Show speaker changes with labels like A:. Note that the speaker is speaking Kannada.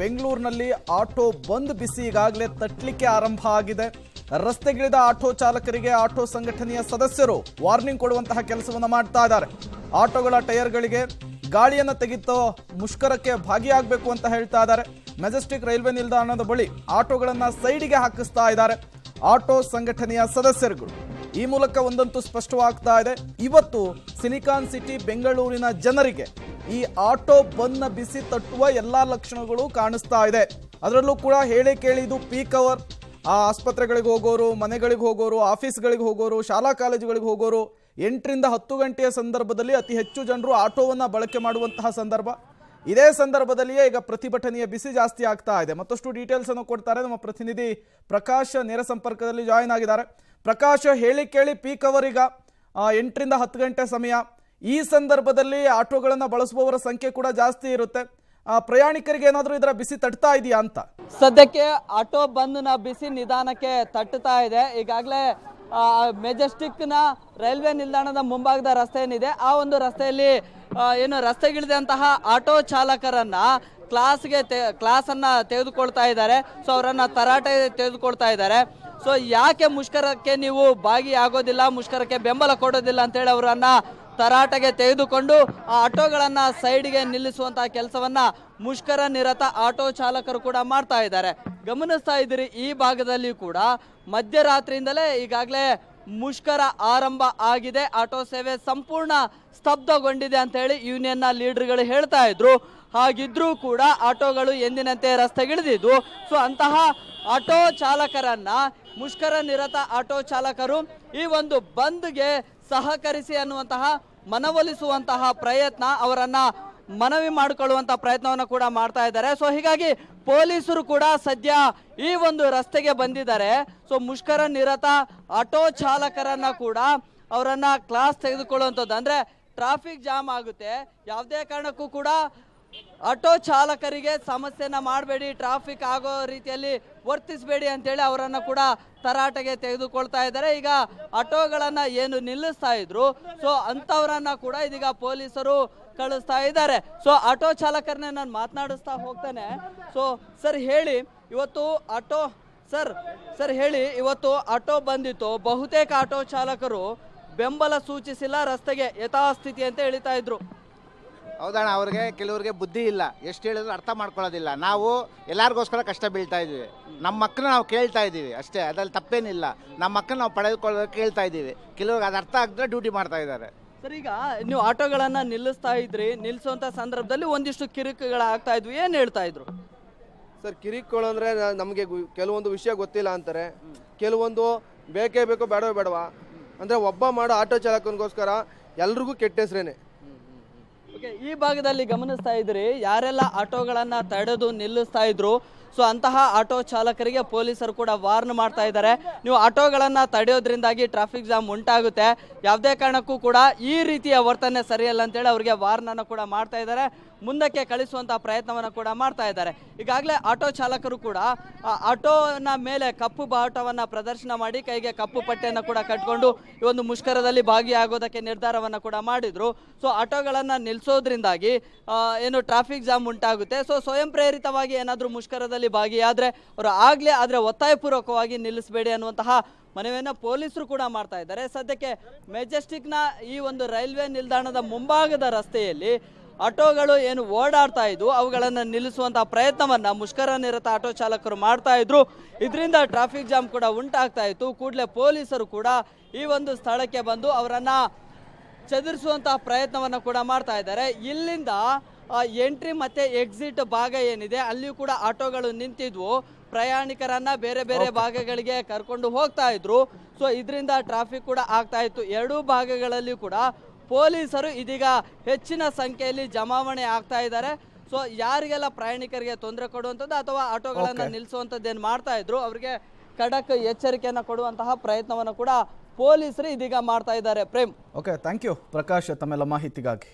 A: ಬೆಂಗಳೂರಿನಲ್ಲಿ ಆಟೋ ಬಂದ್ ಬಿಸಿ ಈಗಾಗಲೇ ತಟ್ಟಲಿಕ್ಕೆ ಆರಂಭ ಆಗಿದೆ ರಸ್ತೆಗಿಳಿದ ಆಟೋ ಚಾಲಕರಿಗೆ ಆಟೋ ಸಂಘಟನೆಯ ಸದಸ್ಯರು ವಾರ್ನಿಂಗ್ ಕೊಡುವಂತಹ ಕೆಲಸವನ್ನು ಮಾಡ್ತಾ ಇದ್ದಾರೆ ಆಟೋಗಳ ಟೈರ್ಗಳಿಗೆ ಗಾಳಿಯನ್ನು ತೆಗೆದು ಮುಷ್ಕರಕ್ಕೆ ಭಾಗಿಯಾಗಬೇಕು ಅಂತ ಹೇಳ್ತಾ ಇದ್ದಾರೆ ಮೆಜೆಸ್ಟಿಕ್ ರೈಲ್ವೆ ನಿಲ್ದಾಣದ ಬಳಿ ಆಟೋಗಳನ್ನು ಸೈಡಿಗೆ ಹಾಕಿಸ್ತಾ ಇದ್ದಾರೆ ಆಟೋ ಸಂಘಟನೆಯ ಸದಸ್ಯರುಗಳು ಈ ಮೂಲಕ ಒಂದಂತೂ ಸ್ಪಷ್ಟವಾಗ್ತಾ ಇದೆ ಇವತ್ತು ಸಿಲಿಕಾನ್ ಸಿಟಿ ಬೆಂಗಳೂರಿನ ಜನರಿಗೆ ಈ ಆಟೋ ಬನ್ನ ಬಿಸಿ ತಟ್ಟುವ ಎಲ್ಲಾ ಲಕ್ಷಣಗಳು ಕಾಣಿಸ್ತಾ ಇದೆ ಅದರಲ್ಲೂ ಕೂಡ ಹೇಳಿ ಕೇಳಿದು ಪೀಕ್ ಅವರ್ ಆ ಆಸ್ಪತ್ರೆಗಳಿಗೆ ಹೋಗೋರು ಮನೆಗಳಿಗೆ ಹೋಗೋರು ಆಫೀಸ್ಗಳಿಗೆ ಹೋಗೋರು ಶಾಲಾ ಕಾಲೇಜುಗಳಿಗೆ ಹೋಗೋರು ಎಂಟರಿಂದ ಹತ್ತು ಗಂಟೆಯ ಸಂದರ್ಭದಲ್ಲಿ ಅತಿ ಹೆಚ್ಚು ಜನರು ಆಟೋವನ್ನು ಬಳಕೆ ಮಾಡುವಂತಹ ಸಂದರ್ಭ ಇದೇ ಸಂದರ್ಭದಲ್ಲಿಯೇ ಈಗ ಪ್ರತಿಭಟನೆಯ ಬಿಸಿ ಜಾಸ್ತಿ ಆಗ್ತಾ ಇದೆ ಮತ್ತಷ್ಟು ಡೀಟೇಲ್ಸ್ ಅನ್ನು ಕೊಡ್ತಾರೆ ನಮ್ಮ ಪ್ರತಿನಿಧಿ ಪ್ರಕಾಶ್ ನೇರ ಸಂಪರ್ಕದಲ್ಲಿ ಜಾಯಿನ್ ಆಗಿದ್ದಾರೆ ಪ್ರಕಾಶ ಹೇಳಿ ಕೇಳಿ ಪೀಕ್ ಅವರಿಗ ಎಂಟರಿಂದ ಹತ್ತು ಗಂಟೆ ಸಮಯ ಈ ಸಂದರ್ಭದಲ್ಲಿ ಆಟೋಗಳನ್ನು ಬಳಸುವವರ ಸಂಖ್ಯೆ ಕೂಡ ಜಾಸ್ತಿ ಇರುತ್ತೆ ಪ್ರಯಾಣಿಕರಿಗೆ ಏನಾದರೂ ಇದರ ಬಿಸಿ ತಟ್ತಾ ಇದೆಯಾ ಅಂತ
B: ಸದ್ಯಕ್ಕೆ ಆಟೋ ಬಂದ್ನ ಬಿಸಿ ನಿಧಾನಕ್ಕೆ ತಟ್ಟುತ್ತಾ ಇದೆ ಈಗಾಗಲೇ ಮೆಜೆಸ್ಟಿಕ್ನ ರೈಲ್ವೆ ನಿಲ್ದಾಣದ ಮುಂಭಾಗದ ರಸ್ತೆ ಏನಿದೆ ಆ ಒಂದು ರಸ್ತೆಯಲ್ಲಿ ಏನು ರಸ್ತೆಗಿಳಿದಂತಹ ಆಟೋ ಚಾಲಕರನ್ನ ಕ್ಲಾಸ್ಗೆ ತೆ ಕ್ಲಾಸನ್ನು ತೆಗೆದುಕೊಳ್ತಾ ಇದ್ದಾರೆ ಸೊ ಅವರನ್ನು ತರಾಟೆ ತೆಗೆದುಕೊಳ್ತಾ ಇದ್ದಾರೆ ಸೊ ಯಾಕೆ ಮುಷ್ಕರಕ್ಕೆ ನೀವು ಭಾಗಿಯಾಗೋದಿಲ್ಲ ಮುಷ್ಕರಕ್ಕೆ ಬೆಂಬಲ ಕೊಡೋದಿಲ್ಲ ಅಂತೇಳಿ ಅವರನ್ನು ತರಾಟೆಗೆ ತೆಗೆದುಕೊಂಡು ಆ ಆಟೋಗಳನ್ನು ಸೈಡ್ಗೆ ನಿಲ್ಲಿಸುವಂತಹ ಕೆಲಸವನ್ನು ಮುಷ್ಕರ ನಿರತ ಆಟೋ ಚಾಲಕರು ಕೂಡ ಮಾಡ್ತಾ ಇದ್ದಾರೆ ಗಮನಿಸ್ತಾ ಇದ್ದೀರಿ ಈ ಭಾಗದಲ್ಲಿ ಕೂಡ ಮಧ್ಯರಾತ್ರಿಯಿಂದಲೇ ಈಗಾಗಲೇ ಮುಷ್ಕರ ಆರಂಭ ಆಗಿದೆ ಆಟೋ ಸೇವೆ ಸಂಪೂರ್ಣ ಸ್ತಬ್ಧಗೊಂಡಿದೆ ಅಂತ ಹೇಳಿ ಯೂನಿಯನ್ನ ಲೀಡರ್ಗಳು ಹೇಳ್ತಾ ಇದ್ರು ಹಾಗಿದ್ರೂ ಕೂಡ ಆಟೋಗಳು ಎಂದಿನಂತೆ ರಸ್ತೆಗಿಳಿದಿದ್ದು ಸೊ ಅಂತಹ ಆಟೋ ಚಾಲಕರನ್ನ ಮುಷ್ಕರ ನಿರತ ಆಟೋ ಚಾಲಕರು ಈ ಒಂದು ಬಂದ್ಗೆ ಸಹಕರಿಸಿ ಅನ್ನುವಂತಹ ಮನವೊಲಿಸುವಂತಹ ಪ್ರಯತ್ನ ಅವರನ್ನ ಮನವಿ ಮಾಡಿಕೊಳ್ಳುವಂಥ ಪ್ರಯತ್ನವನ್ನು ಕೂಡ ಮಾಡ್ತಾ ಇದ್ದಾರೆ ಸೊ ಹೀಗಾಗಿ ಪೊಲೀಸರು ಕೂಡ ಸದ್ಯ ಈ ಒಂದು ರಸ್ತೆಗೆ ಬಂದಿದ್ದಾರೆ ಸೊ ಮುಷ್ಕರ ನಿರತ ಆಟೋ ಚಾಲಕರನ್ನ ಕೂಡ ಅವರನ್ನ ಕ್ಲಾಸ್ ತೆಗೆದುಕೊಳ್ಳುವಂಥದ್ದು ಅಂದ್ರೆ ಟ್ರಾಫಿಕ್ ಜಾಮ್ ಆಗುತ್ತೆ ಯಾವುದೇ ಕಾರಣಕ್ಕೂ ಕೂಡ ಆಟೋ ಚಾಲಕರಿಗೆ ಸಮಸ್ಯೆನ ಮಾಡಬೇಡಿ ಟ್ರಾಫಿಕ್ ಆಗೋ ರೀತಿಯಲ್ಲಿ ವರ್ತಿಸಬೇಡಿ ಅಂತೇಳಿ ಅವರನ್ನು ಕೂಡ ತರಾಟೆಗೆ ತೆಗೆದುಕೊಳ್ತಾ ಇದ್ದಾರೆ ಈಗ ಆಟೋಗಳನ್ನ ಏನು ನಿಲ್ಲಿಸ್ತಾ ಇದ್ರು ಸೊ ಅಂಥವರನ್ನು ಕೂಡ ಇದೀಗ ಪೊಲೀಸರು ಕಳಿಸ್ತಾ ಇದ್ದಾರೆ ಸೊ ಆಟೋ ಚಾಲಕರನ್ನೇ ನಾನು ಮಾತನಾಡಿಸ್ತಾ ಹೋಗ್ತೇನೆ ಸೊ ಸರ್ ಹೇಳಿ ಇವತ್ತು ಆಟೋ ಸರ್ ಸರ್ ಹೇಳಿ ಇವತ್ತು ಆಟೋ ಬಂದಿತ್ತು ಬಹುತೇಕ ಆಟೋ ಚಾಲಕರು ಬೆಂಬಲ ಸೂಚಿಸಿಲ್ಲ ರಸ್ತೆಗೆ ಯಥಾಸ್ಥಿತಿ ಅಂತ ಹೇಳ್ತಾ ಇದ್ರು
A: ಹೌದಣ್ಣ ಅವ್ರಿಗೆ ಕೆಲವ್ರಿಗೆ ಬುದ್ಧಿ ಇಲ್ಲ ಎಷ್ಟು ಹೇಳಿದ್ರು ಅರ್ಥ ಮಾಡ್ಕೊಳ್ಳೋದಿಲ್ಲ ನಾವು ಎಲ್ಲರಿಗೋಸ್ಕರ ಕಷ್ಟ ಬೀಳ್ತಾ ಇದ್ದೀವಿ ನಮ್ಮ ಮಕ್ಕಳು ನಾವು ಕೇಳ್ತಾ ಇದ್ದೀವಿ ಅಷ್ಟೇ ಅದ್ರಲ್ಲಿ ತಪ್ಪೇನಿಲ್ಲ ನಮ್ಮ ಮಕ್ಕಳು ನಾವು ಪಡೆದುಕೊಳ್ಳೋಕೆ ಕೇಳ್ತಾ ಇದ್ದೀವಿ ಕೆಲವ್ರಿಗೆ ಅದು ಅರ್ಥ ಆಗದ್ರೆ ಡ್ಯೂಟಿ ಮಾಡ್ತಾ ಇದ್ದಾರೆ
B: ಸರ್ ಈಗ ನೀವು ಆಟೋಗಳನ್ನ ನಿಲ್ಲಿಸ್ತಾ ಇದ್ರಿ ನಿಲ್ಲಿಸುವಂತ ಸಂದರ್ಭದಲ್ಲಿ ಒಂದಿಷ್ಟು ಕಿರಿಕಗಳು ಆಗ್ತಾ ಇದ್ವು ಏನ್ ಹೇಳ್ತಾ ಇದ್ರು
A: ಸರ್ ಕಿರಿಕಗಳು ಅಂದ್ರೆ ನಮಗೆ ಕೆಲವೊಂದು ವಿಷಯ ಗೊತ್ತಿಲ್ಲ ಅಂತಾರೆ ಕೆಲವೊಂದು ಬೇಕೇ ಬೇಕೋ ಬೇಡವೇ ಬೇಡವಾ ಅಂದ್ರೆ ಒಬ್ಬ ಮಾಡೋ ಆಟೋ ಚಾಲಕನಿಗೋಸ್ಕರ ಎಲ್ರಿಗೂ ಕೆಟ್ಟ ಹೆಸರೇನೆ
B: ಈ ಭಾಗದಲ್ಲಿ ಗಮನಿಸ್ತಾ ಇದ್ರಿ ಯಾರೆಲ್ಲ ಆಟೋಗಳನ್ನ ತಡೆದು ನಿಲ್ಲಿಸ್ತಾ ಇದ್ರು ಸೊ ಅಂತಹ ಆಟೋ ಚಾಲಕರಿಗೆ ಪೊಲೀಸರು ಕೂಡ ವಾರ್ನ್ ಮಾಡ್ತಾ ಇದ್ದಾರೆ ನೀವು ಆಟೋಗಳನ್ನ ತಡೆಯೋದ್ರಿಂದಾಗಿ ಟ್ರಾಫಿಕ್ ಜಾಮ್ ಉಂಟಾಗುತ್ತೆ ಯಾವುದೇ ಕಾರಣಕ್ಕೂ ಕೂಡ ಈ ರೀತಿಯ ವರ್ತನೆ ಸರಿಯಲ್ಲ ಅಂತೇಳಿ ಅವರಿಗೆ ಅನ್ನು ಕೂಡ ಮಾಡ್ತಾ ಇದ್ದಾರೆ ಮುಂದಕ್ಕೆ ಕಳಿಸುವಂತಹ ಪ್ರಯತ್ನವನ್ನು ಕೂಡ ಮಾಡ್ತಾ ಇದ್ದಾರೆ ಈಗಾಗಲೇ ಆಟೋ ಚಾಲಕರು ಕೂಡ ಆಟೋನ ಮೇಲೆ ಕಪ್ಪು ಬಾಟವನ್ನು ಪ್ರದರ್ಶನ ಮಾಡಿ ಕೈಗೆ ಕಪ್ಪು ಪಟ್ಟೆಯನ್ನು ಕೂಡ ಕಟ್ಕೊಂಡು ಈ ಒಂದು ಮುಷ್ಕರದಲ್ಲಿ ಭಾಗಿಯಾಗೋದಕ್ಕೆ ನಿರ್ಧಾರವನ್ನು ಕೂಡ ಮಾಡಿದ್ರು ಸೊ ಆಟೋಗಳನ್ನು ನಿಲ್ ನಿಲ್ಲಿಸೋದ್ರಿಂದಾಗಿ ಏನು ಟ್ರಾಫಿಕ್ ಜಾಮ್ ಉಂಟಾಗುತ್ತೆ ಸೊ ಸ್ವಯಂ ಪ್ರೇರಿತವಾಗಿ ಏನಾದರೂ ಮುಷ್ಕರದಲ್ಲಿ ಭಾಗಿಯಾದರೆ ಅವರು ಆಗಲೇ ಆದರೆ ಒತ್ತಾಯಪೂರ್ವಕವಾಗಿ ನಿಲ್ಲಿಸಬೇಡಿ ಅನ್ನುವಂತಹ ಮನವಿಯನ್ನು ಪೊಲೀಸರು ಕೂಡ ಮಾಡ್ತಾ ಇದ್ದಾರೆ ಸದ್ಯಕ್ಕೆ ಮೆಜೆಸ್ಟಿಕ್ನ ಈ ಒಂದು ರೈಲ್ವೆ ನಿಲ್ದಾಣದ ಮುಂಭಾಗದ ರಸ್ತೆಯಲ್ಲಿ ಆಟೋಗಳು ಏನು ಓಡಾಡ್ತಾ ಇದ್ವು ಅವುಗಳನ್ನು ನಿಲ್ಲಿಸುವಂತಹ ಪ್ರಯತ್ನವನ್ನು ಮುಷ್ಕರ ನಿರತ ಆಟೋ ಚಾಲಕರು ಮಾಡ್ತಾ ಇದ್ರು ಇದರಿಂದ ಟ್ರಾಫಿಕ್ ಜಾಮ್ ಕೂಡ ಉಂಟಾಗ್ತಾ ಇತ್ತು ಕೂಡಲೇ ಪೊಲೀಸರು ಕೂಡ ಈ ಒಂದು ಸ್ಥಳಕ್ಕೆ ಬಂದು ಅವರನ್ನು ಚದುರಿಸುವಂತಹ ಪ್ರಯತ್ನವನ್ನು ಕೂಡ ಮಾಡ್ತಾ ಇದ್ದಾರೆ ಇಲ್ಲಿಂದ ಎಂಟ್ರಿ ಮತ್ತೆ ಎಕ್ಸಿಟ್ ಭಾಗ ಏನಿದೆ ಅಲ್ಲಿಯೂ ಕೂಡ ಆಟೋಗಳು ನಿಂತಿದ್ವು ಪ್ರಯಾಣಿಕರನ್ನ ಬೇರೆ ಬೇರೆ ಭಾಗಗಳಿಗೆ ಕರ್ಕೊಂಡು ಹೋಗ್ತಾ ಇದ್ರು ಸೊ ಇದರಿಂದ ಟ್ರಾಫಿಕ್ ಕೂಡ ಆಗ್ತಾ ಇತ್ತು ಎರಡೂ ಭಾಗಗಳಲ್ಲಿ ಕೂಡ ಪೊಲೀಸರು ಇದೀಗ ಹೆಚ್ಚಿನ ಸಂಖ್ಯೆಯಲ್ಲಿ ಜಮಾವಣೆ ಆಗ್ತಾ ಇದ್ದಾರೆ ಸೊ ಯಾರಿಗೆಲ್ಲ ಪ್ರಯಾಣಿಕರಿಗೆ ತೊಂದರೆ ಕೊಡುವಂಥದ್ದು ಅಥವಾ ಆಟೋಗಳನ್ನು ನಿಲ್ಲಿಸುವಂಥದ್ದು ಏನು ಮಾಡ್ತಾ ಇದ್ರು ಅವರಿಗೆ ಖಡಕ್ ಎಚ್ಚರಿಕೆಯನ್ನು ಕೊಡುವಂತಹ ಪ್ರಯತ್ನವನ್ನು ಕೂಡ ಪೊಲೀಸರು ಇದೀಗ ಮಾಡ್ತಾ ಇದ್ದಾರೆ Prem
A: okay thank you Prakash ತಮ್ಮೆಲ್ಲ ಮಾಹಿತಿಗಾಗಿ